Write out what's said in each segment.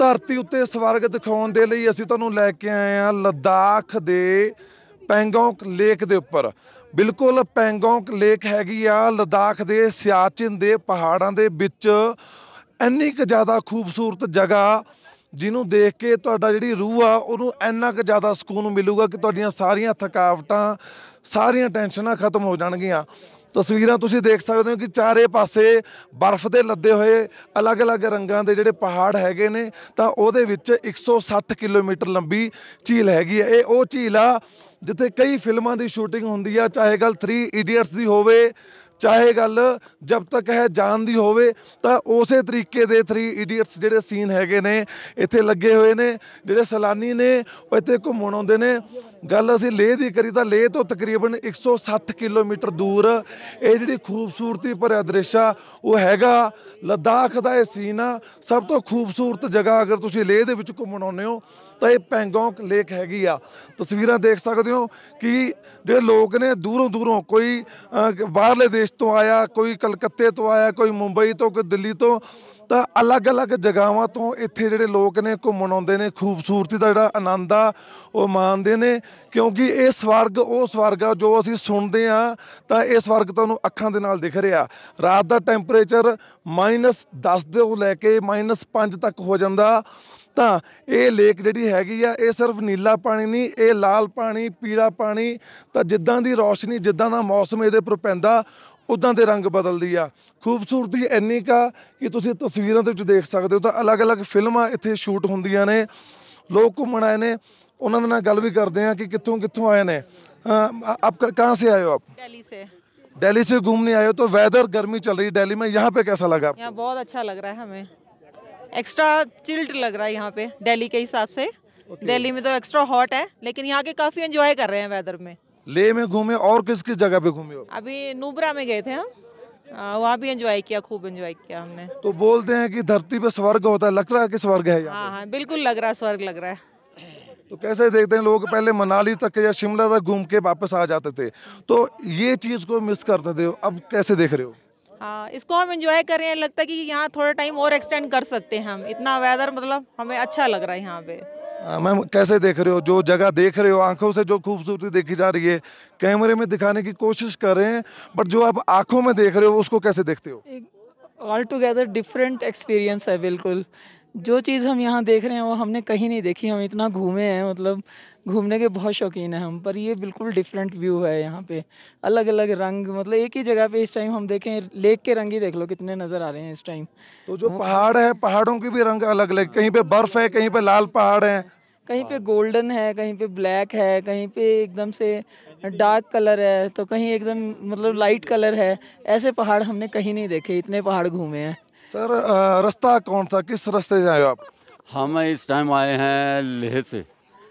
ਧਰਤੀ ਉੱਤੇ ਸਵਰਗ ਦਿਖਾਉਣ ਦੇ ਲਈ ਅਸੀਂ ਤੁਹਾਨੂੰ ਲੈ ਕੇ ਆਏ ਆ ਲਦਾਖ ਦੇ ਪੈਂਗੋਂਗ ਲੇਕ ਦੇ ਉੱਪਰ ਬਿਲਕੁਲ ਪੈਂਗੋਂਗ ਲੇਕ ਹੈਗੀ ਆ ਲਦਾਖ ਦੇ ਸਿਆਚਿਨ ਦੇ ਪਹਾੜਾਂ ਦੇ ਵਿੱਚ ਇੰਨੀ ਕੁ ਜ਼ਿਆਦਾ ਖੂਬਸੂਰਤ ਜਗ੍ਹਾ ਜਿਹਨੂੰ ਦੇਖ ਕੇ ਤੁਹਾਡਾ ਜਿਹੜੀ ਰੂਹ ਆ ਉਹਨੂੰ ਇੰਨਾ ਕੁ ਜ਼ਿਆਦਾ ਸਕੂਨ ਮਿਲੂਗਾ ਕਿ ਤੁਹਾਡੀਆਂ ਸਾਰੀਆਂ ਥਕਾਵਟਾਂ ਸਾਰੀਆਂ ਟੈਨਸ਼ਨਾਂ ਖਤਮ ਹੋ ਜਾਣਗੀਆਂ ਤਸਵੀਰਾਂ ਤੁਸੀਂ ਦੇਖ ਸਕਦੇ ਹੋ ਕਿ ਚਾਰੇ ਪਾਸੇ ਬਰਫ਼ ਦੇ ਲੱਦੇ ਹੋਏ ਅਲੱਗ-ਅਲੱਗ ਰੰਗਾਂ ਦੇ ਜਿਹੜੇ ਪਹਾੜ ਹੈਗੇ ਨੇ ਤਾਂ ਉਹਦੇ ਵਿੱਚ 160 ਕਿਲੋਮੀਟਰ ਲੰਬੀ ਝੀਲ ਹੈਗੀ ਹੈ ਇਹ ਉਹ ਝੀਲ ਆ ਜਿੱਥੇ ਕਈ ਫਿਲਮਾਂ ਦੀ ਸ਼ੂਟਿੰਗ ਹੁੰਦੀ ਆ ਚਾਹੇ ਗੱਲ 3 ਇਡੀਅਟਸ ਦੀ ਹੋਵੇ ਚਾਹੇ ਗੱਲ ਜਬ ਤੱਕ ਹੈ ਜਾਨ ਦੀ ਹੋਵੇ ਤਾਂ ਉਸੇ ਤਰੀਕੇ ਦੇ 3 ਇਡੀਅਟਸ ਜਿਹੜੇ ਸੀਨ ਹੈਗੇ ਨੇ ਇੱਥੇ ਲੱਗੇ ਹੋਏ ਨੇ ਜਿਹੜੇ ਸਲਾਨੀ ਨੇ ਉਹ ਇੱਥੇ ਘੁੰਮਣ ਆਉਂਦੇ ਨੇ ਗੱਲ ਅਸੀਂ ਲੇਹ ਦੀ ਕਰੀ ਤਾਂ ਲੇਹ ਤੋਂ ਤਕਰੀਬਨ 160 ਕਿਲੋਮੀਟਰ ਦੂਰ ਇਹ ਜਿਹੜੀ ਖੂਬਸੂਰਤੀ ਭਰਿਆ ਦ੍ਰਿਸ਼ਾ ਉਹ ਹੈਗਾ ਲਦਾਖ ਦਾ ਇਹ ਸੀਨ ਆ ਸਭ ਤੋਂ ਖੂਬਸੂਰਤ ਜਗ੍ਹਾ ਅਗਰ ਤੁਸੀਂ ਲੇਹ ਦੇ ਵਿੱਚ ਘੁੰਮਣ ਆਉਂਦੇ ਹੋ ਤਾਂ ਇਹ ਪੈਂਗੋਂਗ ਲੇਕ ਹੈਗੀ ਆ ਤਸਵੀਰਾਂ ਦੇਖ ਸਕਦੇ ਹੋ ਕਿ ਜਿਹੜੇ ਲੋਕ ਨੇ ਦੂਰੋਂ ਦੂਰੋਂ ਕੋਈ ਬਾਹਰਲੇ ਦੇਸ਼ ਦੇਸ਼ ਤੋਂ ਆਇਆ ਕੋਈ ਕਲਕੱਤੇ ਤੋਂ ਆਇਆ ਕੋਈ ਮੁੰਬਈ ਤੋਂ ਕੋਈ ਦਿੱਲੀ ਤੋਂ ਤਾਂ ਅਲੱਗ-ਅਲੱਗ ਜਗਾਵਾਂ ਤੋਂ ਇੱਥੇ ਜਿਹੜੇ ਲੋਕ ਨੇ ਘੁੰਮਣ ਆਉਂਦੇ ਨੇ ਖੂਬਸੂਰਤੀ ਦਾ ਜਿਹੜਾ ਆਨੰਦ ਆ ਉਹ ਮਾਣਦੇ ਨੇ ਕਿਉਂਕਿ ਇਹ ਸਵਰਗ ਉਹ ਸਵਰਗ ਆ ਜੋ ਅਸੀਂ ਸੁਣਦੇ ਆ ਤਾਂ ਇਹ ਸਵਰਗ ਤੁਹਾਨੂੰ ਅੱਖਾਂ ਦੇ ਨਾਲ ਦਿਖ ਰਿਹਾ ਰਾਤ ਦਾ ਟੈਂਪਰੇਚਰ -10 ਦੇ ਲੈ ਕੇ -5 ਤੱਕ ਹੋ ਜਾਂਦਾ ਤਾਂ ਇਹ ਲੇਕ ਜਿਹੜੀ ਹੈਗੀ ਆ ਇਹ ਸਿਰਫ ਨੀਲਾ ਪਾਣੀ ਨਹੀਂ ਇਹ ਲਾਲ ਪਾਣੀ ਪੀਲਾ ਪਾਣੀ ਤਾਂ ਜਿੱਦਾਂ ਦੀ ਰੌਸ਼ਨੀ ਜਿੱਦਾਂ ਦਾ ਮੌਸਮ ਇਹਦੇ ਪਰ ਪੈਂਦਾ ਉਦਾਂ ਦੇ ਰੰਗ ਬਦਲਦੀ ਆ ਖੂਬਸੂਰਤੀ ਇੰਨੀ ਕਾ ਕਿ ਤੁਸੀਂ ਤਸਵੀਰਾਂ ਦੇ ਵਿੱਚ ਦੇਖ ਸਕਦੇ ਹੋ ਤਾਂ ਅਲੱਗ-ਅਲੱਗ ਫਿਲਮਾਂ ਇੱਥੇ ਸ਼ੂਟ ਹੁੰਦੀਆਂ ਨੇ ਲੋਕ ਘੁੰਮਣ ਆਏ ਨੇ ਉਹਨਾਂ ਦੇ ਨਾਲ ਗੱਲ ਵੀ ਕਰਦੇ ਆ ਕਿ ਕਿੱਥੋਂ ਕਿੱਥੋਂ ਆਏ ਨੇ ਆਪ ਕਹਾਂ ਸੇ ਆਏ ਹੋ ਆਪ से घूमने आए हो तो वेदर गर्मी चल रही है दिल्ली में यहाँ पे कैसा लगा यहाँ बहुत अच्छा लग रहा है हमें एक्स्ट्रा चिल्ट लग रहा है यहाँ पे दिल्ली के हिसाब से okay. में तो एक्स्ट्रा हॉट है लेकिन यहाँ के काफ़ी एंजॉय कर रहे हैं वेदर में ले में घूमे और किस किस जगह पे घूमे अभी नूबरा में गए थे हम वहाँ भी एंजॉय किया खूब एंजॉय किया हमने तो बोलते हैं कि धरती पे स्वर्ग होता है लग रहा है कि स्वर्ग है हाँ हाँ बिल्कुल लग रहा है स्वर्ग लग रहा है तो कैसे देखते हैं लोग पहले मनाली तक या शिमला तक घूम के वापस आ जाते थे तो ये चीज़ को मिस करते थे अब कैसे देख रहे हो हाँ इसको हम एंजॉय कर रहे हैं लगता है कि यहाँ थोड़ा टाइम और एक्सटेंड कर सकते हैं हम इतना वेदर मतलब हमें अच्छा लग रहा है यहाँ पे मैम कैसे देख रहे हो जो जगह देख रहे हो आंखों से जो खूबसूरती देखी जा रही है कैमरे में दिखाने की कोशिश कर रहे हैं बट जो आप आंखों में देख रहे हो उसको कैसे देखते हो ऑल टुगेदर डिफरेंट एक्सपीरियंस है बिल्कुल जो चीज़ हम यहाँ देख रहे हैं वो हमने कहीं नहीं देखी हम इतना घूमे हैं मतलब घूमने के बहुत शौकीन हैं हम पर ये बिल्कुल डिफरेंट व्यू है यहाँ पे अलग अलग रंग मतलब एक ही जगह पे इस टाइम हम देखें लेक के रंग ही देख लो कितने नज़र आ रहे हैं इस टाइम तो जो पहाड़ है पहाड़ों के भी रंग अलग अलग कहीं पर बर्फ़ है कहीं पर लाल पहाड़ है कहीं पर गोल्डन है कहीं पर ब्लैक है कहीं पर एकदम से डार्क कलर है तो कहीं एकदम मतलब लाइट कलर है ऐसे पहाड़ हमने कहीं नहीं देखे इतने पहाड़ घूमे हैं सर रास्ता कौन सा किस रास्ते से आए आप हम इस टाइम आए हैं लेह से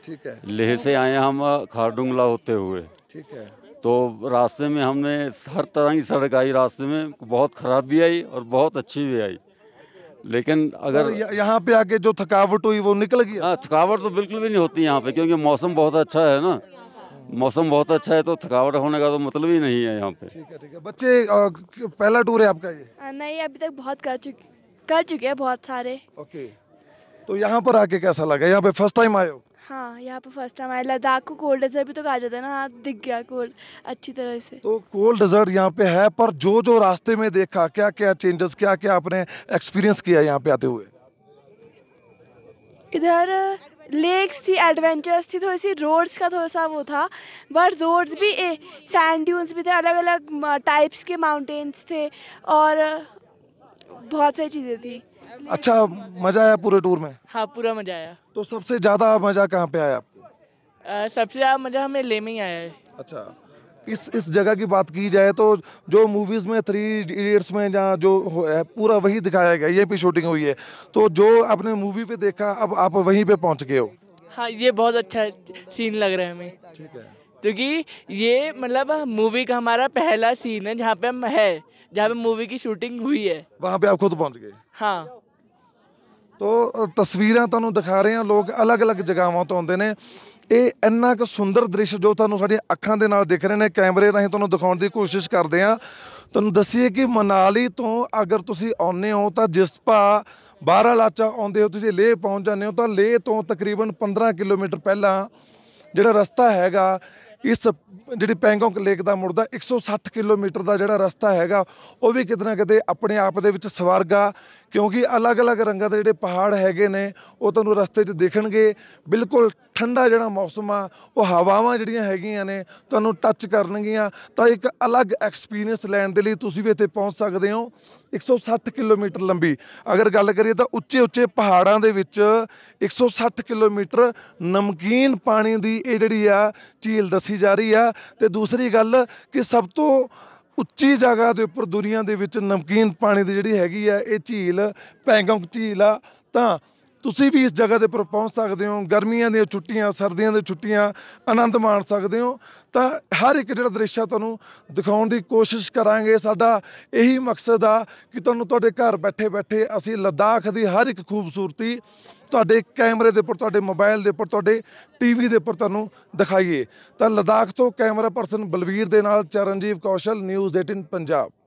ठीक है लेह से आए हम खारडुंगला होते हुए ठीक है तो रास्ते में हमने हर तरह की सड़क आई रास्ते में बहुत ख़राब भी आई और बहुत अच्छी भी आई लेकिन अगर यहाँ पे आके जो थकावट हुई वो निकल गई हाँ थकावट तो बिल्कुल भी नहीं होती यहाँ पे क्योंकि मौसम बहुत अच्छा है ना मौसम बहुत अच्छा है तो थकावट होने का तो मतलब ही नहीं है यहाँ पे बच्चे पहला टूर है आपका ये नहीं अभी तक बहुत कर चुके कर चुके हैं बहुत सारे ओके तो यहाँ पर आके कैसा लगा यहाँ पे फर्स्ट टाइम आयो हाँ यहाँ पे फर्स्ट टाइम आए लद्दाख को कोल्ड डेजर्ट भी तो कहा जाता है ना हाँ दिख गया कोल्ड अच्छी तरह से तो कोल्ड डेजर्ट यहाँ पे है पर जो जो रास्ते में देखा क्या क्या चेंजेस क्या क्या आपने एक्सपीरियंस किया यहाँ पे आते हुए इधर लेक्स थी एडवेंचर्स थी थोड़ी सी रोड्स का थोड़ा सा वो था बट रोड्स भी ए, सैंड ड्यून्स भी थे अलग अलग टाइप्स के माउंटेन्स थे और बहुत सारी चीज़ें थी अच्छा मज़ा आया पूरे टूर में हाँ पूरा मज़ा आया तो सबसे ज़्यादा मज़ा कहाँ पे आया आ, सबसे ज़्यादा मज़ा हमें ले में ही आया है अच्छा इस इस जगह की बात की जाए तो जो मूवीज़ में थ्री इडियट्स में जहाँ जो है पूरा वही दिखाया गया ये भी शूटिंग हुई है तो जो आपने मूवी पे देखा अब आप वहीं पे पहुंच गए हो हाँ ये बहुत अच्छा सीन लग रहा है हमें ठीक है क्योंकि ये मतलब मूवी का हमारा पहला सीन है जहाँ पे हम है जहाँ पे मूवी की शूटिंग हुई है वहाँ पे आप खुद पहुँच गए हाँ तो ਤਸਵੀਰਾਂ तुम दिखा रहे हैं लोग अलग अलग ਜਗ੍ਹਾਵਾਂ तो आते हैं ਇਹ ਇੰਨਾ ਕੁ ਸੁੰਦਰ ਦ੍ਰਿਸ਼ ਜੋ ਤੁਹਾਨੂੰ ਸਾਡੀਆਂ ਅੱਖਾਂ ਦੇ ਨਾਲ ਦਿਖ ਰਹੇ ਨੇ ਕੈਮਰੇ ਰਾਹੀਂ ਤੁਹਾਨੂੰ ਦਿਖਾਉਣ ਦੀ ਕੋਸ਼ਿਸ਼ ਕਰਦੇ ਆ ਤੁਹਾਨੂੰ ਦੱਸੀਏ ਕਿ ਮਨਾਲੀ ਤੋਂ ਅਗਰ ਤੁਸੀਂ ਆਉਨੇ ਹੋ ਤਾਂ ਜਿਸ ਪਾ ਬਾਹਰਾ ਲਾਚਾ ਆਉਂਦੇ ਹੋ ਤੁਸੀਂ ਲੇਹ ਪਹੁੰਚ ਜਾਂਦੇ ਹੋ ਤਾਂ ਲੇਹ ਤੋਂ ਤਕਰੀਬਨ 15 ਕਿਲੋਮੀਟਰ ਪਹਿਲਾਂ ਜਿਹੜਾ ਰਸਤਾ ਹੈਗਾ ਇਸ ਜਿਹੜੀ ਪੈਂਗੋਂਗ ਲੇਕ ਦਾ ਮੁੜਦਾ 160 ਕਿਲੋਮੀਟਰ ਦਾ ਜਿਹੜਾ ਰਸਤਾ ਹੈਗਾ ਉਹ ਵੀ ਕਿਤਨਾ ਕਿਤੇ ਆਪਣੇ ਆਪ ਦੇ ਵਿੱਚ ਸਵਰਗਾ ਕਿਉਂਕਿ ਅਲੱਗ-ਅਲੱਗ ਰੰਗਾਂ ਦੇ ਜਿਹੜੇ ਪਹਾੜ ਹੈਗੇ ਨੇ ਉਹ ਤੁਹਾਨੂੰ ਰਸਤੇ 'ਚ ਦੇਖਣਗੇ ਬਿਲਕੁਲ ਠੰਡਾ ਜਿਹੜਾ ਮੌਸਮ ਆ ਉਹ ਹਵਾਵਾਂ ਜਿਹੜੀਆਂ ਹੈਗੀਆਂ ਨੇ ਤੁਹਾਨੂੰ ਟੱਚ ਕਰਨਗੀਆਂ ਤਾਂ ਇੱਕ ਅਲੱਗ ਐਕਸਪੀਰੀਅੰਸ ਲੈਣ ਦੇ ਲਈ ਤੁਸੀਂ ਵੀ ਇੱਥੇ ਪਹੁੰਚ ਸਕਦੇ ਹੋ 160 ਕਿਲੋਮੀਟਰ ਲੰਬੀ ਅਗਰ ਗੱਲ ਕਰੀਏ ਤਾਂ ਉੱਚੇ ਉੱਚੇ ਪਹਾੜਾਂ ਦੇ ਵਿੱਚ 160 ਕਿਲੋਮੀਟਰ ਨਮਕੀਨ ਪਾਣੀ ਦੀ ਇਹ ਜਿਹੜੀ ਆ ਝੀਲ ਦੱਸੀ ਜਾ ਰਹੀ ਆ ਤੇ ਦੂਸਰੀ ਗੱਲ ਕਿ ਸਭ ਤੋਂ ਉੱਚੀ ਜਗ੍ਹਾ ਦੇ ਉੱਪਰ ਦੁਨੀਆ ਦੇ ਵਿੱਚ ਨਮਕੀਨ ਪਾਣੀ ਦੀ ਜਿਹੜੀ ਹੈਗੀ ਆ ਇਹ ਝੀਲ ਪੈਂਗੋਂਗ ਝੀਲ ਆ ਤਾਂ ਤੁਸੀਂ ਵੀ ਇਸ ਜਗ੍ਹਾ ਦੇ ਉੱਪਰ ਪਹੁੰਚ ਸਕਦੇ ਹੋ ਗਰਮੀਆਂ ਦੀਆਂ ਛੁੱਟੀਆਂ ਸਰਦੀਆਂ ਦੀਆਂ ਛੁੱਟੀਆਂ ਆਨੰਦ ਮਾਣ ਸਕਦੇ ਹੋ ਤਾਂ ਹਰ ਇੱਕ ਜਿਹੜਾ ਦ੍ਰਿਸ਼ ਤੁਹਾਨੂੰ ਦਿਖਾਉਣ ਦੀ ਕੋਸ਼ਿਸ਼ ਕਰਾਂਗੇ ਸਾਡਾ ਇਹੀ ਮਕਸਦ ਆ ਕਿ ਤੁਹਾਨੂੰ ਤੁਹਾਡੇ ਘਰ ਬੈਠੇ ਬੈਠੇ ਅਸੀਂ ਲਦਾਖ ਦੀ ਹਰ ਇੱਕ ਖੂਬਸੂਰਤੀ ਤੁਹਾਡੇ ਕੈਮਰੇ ਦੇ ਉੱਪਰ ਤੁਹਾਡੇ ਮੋਬਾਈਲ ਦੇ ਉੱਪਰ ਤੁਹਾਡੇ ਟੀਵੀ ਦੇ ਉੱਪਰ ਤੁਹਾਨੂੰ ਦਿਖਾਈਏ ਤਾਂ ਲਦਾਖ ਤੋਂ ਕੈਮਰਾ ਪਰਸਨ ਬਲਵੀਰ ਦੇ ਨਾਲ ਚਰਨਜੀਵ ਕੌਸ਼ਲ ਨਿਊਜ਼ 18 ਪੰਜਾਬ